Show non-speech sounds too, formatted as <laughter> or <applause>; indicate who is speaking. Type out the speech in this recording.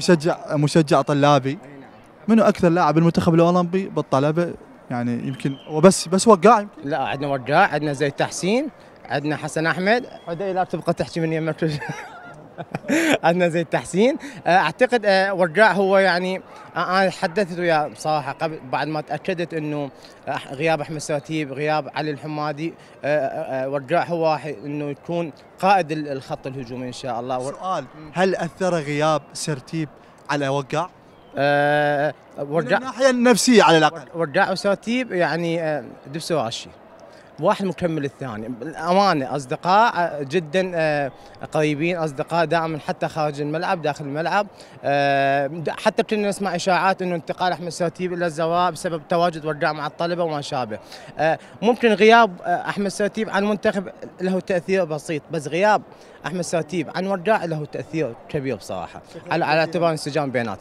Speaker 1: مشجع مشجع طلابي منو اكثر لاعب المنتخب الاولمبي بالطلبه
Speaker 2: يعني يمكن وبس بس وقع يمكن لا عندنا وقع عندنا زيد تحسين عندنا حسن احمد هذول لا تبقى تحكي من يمك عندنا <laughs> زي التحسين آه، اعتقد آه، ورجاع هو يعني آه، انا تحدثت وياه بصراحه قبل بعد ما تاكدت انه غياب احمد سواتيب غياب علي الحمادي ورجاع هو انه يكون قائد الخط الهجومي ان شاء الله سؤال هل اثر غياب سرتيب على وقع؟ أه ورجع من الناحيه النفسيه على الاقل ورجع وساتيب يعني دبسوا هالشيء واحد مكمل الثاني بالامانه اصدقاء آه، جدا آه، قريبين اصدقاء دائما حتى خارج الملعب داخل الملعب آه، حتى كنا نسمع اشاعات انه انتقال احمد سرتيب الى الزواء بسبب تواجد ورقاء مع الطلبه وما شابه ممكن غياب احمد سرتيب عن المنتخب له تاثير بسيط بس غياب احمد سرتيب عن ورقاء له تاثير كبير بصراحه على اعتبار
Speaker 3: انسجام بيناتهم